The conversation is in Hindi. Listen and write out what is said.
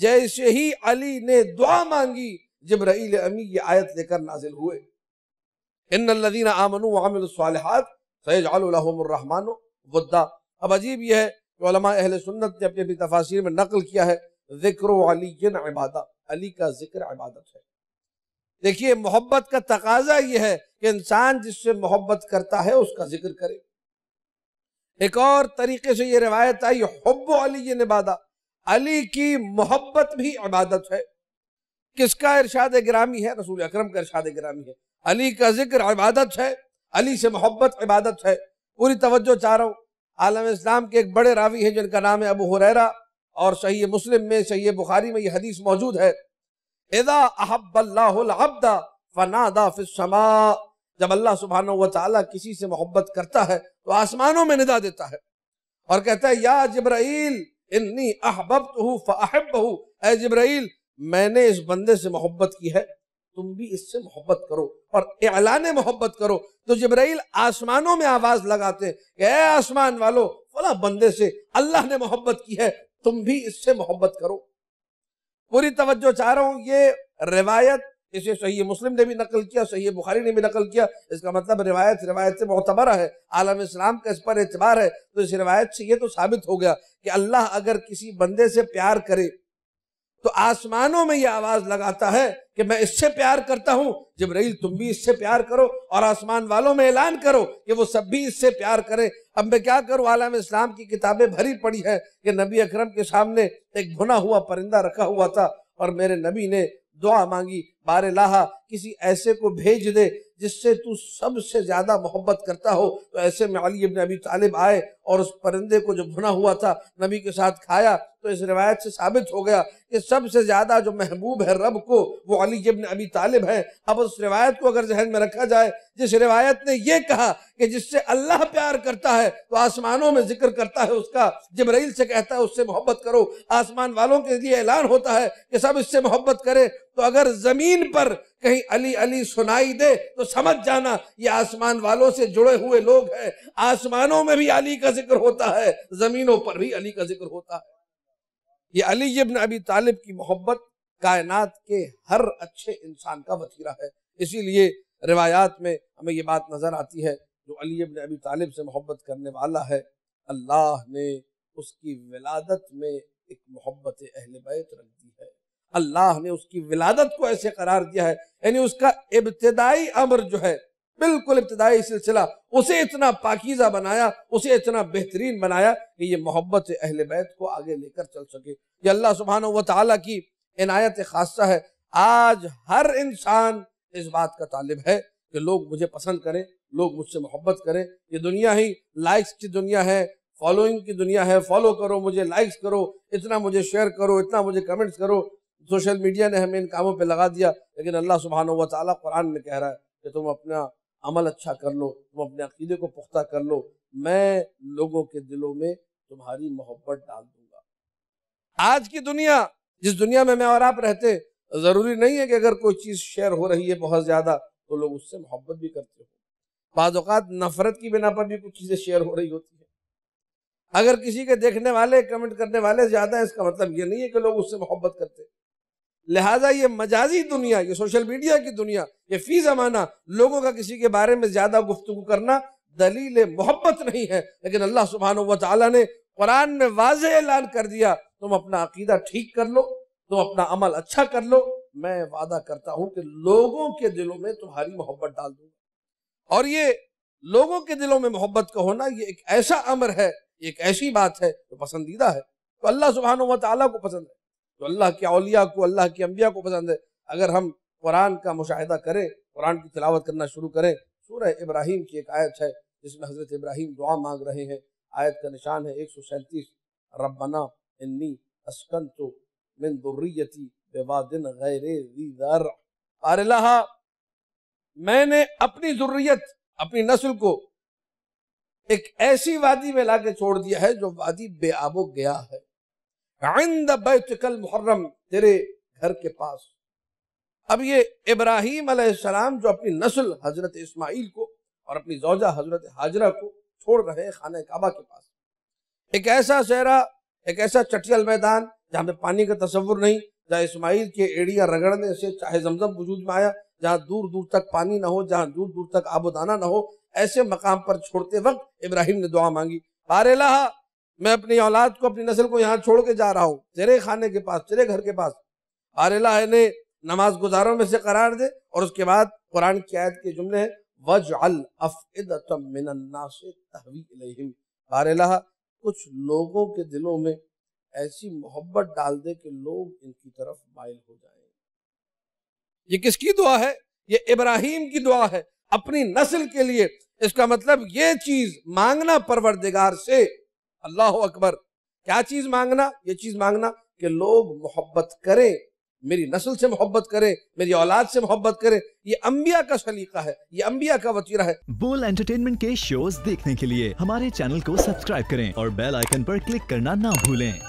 जैसे ही अली ने दुआ मांगी जबराइल अमी ये आयत लेकर नाजिल हुए इन लदीन आमन आमिलहात सैजालरहमान गुद्दा अब अजीब यह है कि अहले सुन्नत ने अपनी अपनी तफासिर में नकल किया है जिक्र अली इबादा अली का जिक्र इबादत है देखिए मोहब्बत का तकाजा यह है कि इंसान जिससे मोहब्बत करता है उसका जिक्र करे एक और तरीके से यह रिवायत आई हब्ब अली इबादा अली की मोहब्बत भी इबादत है किसका इरशाद ग्रामी है रसूल अकरम का इरशाद ग्रामी है अली का जिक्र इबादत है अली से मोहब्बत इबादत है पूरी तवज्जो चाह रहा हूँ आलम इस्लाम के एक बड़े रावी हैं जिनका नाम है अबू हुरैरा और सही मुस्लिम में सही बुखारी में यह हदीस मौजूद है इदा फनादा जब अल्लाह सुबहान व किसी से मोहब्बत करता है तो आसमानों में निदा देता है और कहता है या जब्राइल इन्नी अहबब हूँ फ़ाहब हूँ ए जब्राइल मैंने इस बंदे से मोहब्बत की है तुम भी इससे मोहब्बत करो और एलान मोहब्बत करो तो जब्राइल आसमानों में आवाज लगाते हैं आसमान वालों फला बंदे से अल्लाह ने मोहब्बत की है तुम भी इससे मोहब्बत करो पूरी तवज्जो चाह रहा हूं ये रिवायत इसे सही मुस्लिम ने भी नकल किया सही बुखारी ने भी नकल किया इसका मतलब रिवायत रिवायत से मोतबर है आलम इस्लाम का इस पर एतबार है तो इस रिवायत से ये तो साबित हो गया कि अल्लाह अगर किसी बंदे से प्यार करे तो आसमानों में यह आवाज लगाता है कि मैं इससे प्यार करता हूं जब रईल तुम भी इससे प्यार करो और आसमान वालों में ऐलान करो कि वो सब भी इससे प्यार करें अब मैं क्या करूं आलम इस्लाम की किताबें भरी पड़ी है कि नबी अकरम के सामने एक भुना हुआ परिंदा रखा हुआ था और मेरे नबी ने दुआ मांगी बार लाहा किसी ऐसे को भेज दे जिससे तू सबसे ज्यादा मोहब्बत करता हो तो ऐसे में अली अबी तालिब आए और उस परिंदे को जो भुना हुआ था नबी के साथ खाया तो इस रिवायत से साबित हो गया कि सबसे ज़्यादा जो महबूब है रब को वो अली इबन अबी तालिब है अब उस रिवायत को अगर जहन में रखा जाए जिस रिवायत ने ये कहा कि जिससे अल्लाह प्यार करता है तो आसमानों में जिक्र करता है उसका जबराइल से कहता है उससे मोहब्बत करो आसमान वालों के लिए ऐलान होता है कि सब इससे मोहब्बत करें तो अगर ज़मीन पर कहीं अली अली सुनाई दे तो समझ जाना ये आसमान वालों से जुड़े हुए लोग हैं आसमानों में भी अली का जिक्र होता है ज़मीनों पर भी अली का जिक्र होता है ये अली इब्न अबी तालिब की मोहब्बत कायनात के हर अच्छे इंसान का वतीरा है इसीलिए रिवायात में हमें ये बात नज़र आती है जो अली इब्न अबी तालिब से मोहब्बत करने वाला है अल्लाह ने उसकी विलादत में एक मोहब्बत अहल बैत रख दी है अल्लाह ने उसकी विलादत को ऐसे करार दिया है यानी उसका इब्तदाई अमर जो है बिल्कुल इब्तदाई सिलसिला उसे इतना पाकिजा बनाया उसे इतना बेहतरीन बनाया कि ये मोहब्बत अहल बैत को आगे लेकर चल सके ये अल्लाह सुबहान व ताली की इनायत खासा है आज हर इंसान इस बात का तालिब है कि लोग मुझे पसंद करें लोग मुझसे मोहब्बत करें ये दुनिया ही लाइक्स की दुनिया है फॉलोइंग की दुनिया है फॉलो करो मुझे लाइक्स करो इतना मुझे शेयर करो इतना मुझे कमेंट्स करो सोशल मीडिया ने हमें इन कामों पे लगा दिया लेकिन अल्लाह सुबहान वाली कुरान में कह रहा है कि तुम अपना अमल अच्छा कर लो तुम अपने अकीदे को पुख्ता कर लो मैं लोगों के दिलों में तुम्हारी मोहब्बत डाल दूंगा आज की दुनिया जिस दुनिया में मैं और आप रहते ज़रूरी नहीं है कि अगर कोई चीज़ शेयर हो रही है बहुत ज़्यादा तो लोग उससे मोहब्बत भी करते हो बाज़ात नफरत की बिना पर भी कुछ चीज़ें शेयर हो रही होती है अगर किसी के देखने वाले कमेंट करने वाले ज़्यादा है इसका मतलब ये नहीं है कि लोग उससे मोहब्बत करते लिहाजा ये मजाजी दुनिया ये सोशल मीडिया की दुनिया ये फी जमाना लोगों का किसी के बारे में ज्यादा गुफ्तु करना दलील मोहब्बत नहीं है लेकिन अल्लाह सुबहान वाली ने कुरान में वाज ऐलान कर दिया तुम अपना अकीदा ठीक कर लो तुम अपना अमल अच्छा कर लो मैं वादा करता हूं कि लोगों के दिलों में तुम्हारी मोहब्बत डाल दूंगा और ये लोगों के दिलों में मोहब्बत का होना ये एक ऐसा अमर है एक ऐसी बात है जो पसंदीदा है तो अल्लाह सुबहान तला को पसंद है जो तो अल्लाह के अलिया को अल्लाह के अम्बिया को पसंद है अगर हम कुरान का मुशाह करें कुरान की तिलावत करना शुरू करें सूर इब्राहिम की एक आयत है जिसमें हज़रत इब्राहिम दुआ मांग रहे हैं आयत का निशान है एक सौ सैंतीस रबना इन्नी तो मिन मैंने अपनी जरूरीत अपनी नस्ल को एक ऐसी वादी में लाके छोड़ दिया है जो वादी बेआबो गया है आंद बैतकल मुहर्रम तेरे घर के पास अब ये इब्राहिम अलैहिस्सलाम जो अपनी नस्ल हजरत इस्माइल को और अपनी जौजा हजरत हाजरा को छोड़ रहे खाने काबा के पास एक ऐसा सहरा एक ऐसा चटियल मैदान जहाँ पे पानी का तस्वुर नहीं जहाँ इस्माइल के एड़िया रगड़ने से चाहे जमजम वजूद में आया जहाँ दूर दूर तक पानी ना हो जहाँ दूर दूर तक आबोदाना ना हो ऐसे मकाम पर छोड़ते वक्त इब्राहिम ने दुआ मांगी बारेला मैं अपनी औलाद को अपनी नस्ल को यहाँ छोड़ के जा रहा हूँ तेरे खाने के पास तेरे घर के पास आरला ने नमाज गुजारों में से करार दे और उसके बाद कुरान की आयत के जुमले हैं वज अल कुछ लोगों के दिलों में ऐसी मोहब्बत डाल दे कि लोग इनकी तरफ माइल हो जाए ये किसकी दुआ है ये इब्राहिम की दुआ है अपनी नस्ल के लिए इसका मतलब ये चीज मांगना परवरदिगार से अल्लाह अकबर क्या चीज मांगना ये चीज मांगना कि लोग मोहब्बत करें मेरी नस्ल से मोहब्बत करें मेरी औलाद से मोहब्बत करें ये अंबिया का सलीका है ये अंबिया का वतीरा है बोल एंटरटेनमेंट के शोज देखने के लिए हमारे चैनल को सब्सक्राइब करें और बेल आइकन पर क्लिक करना ना भूलें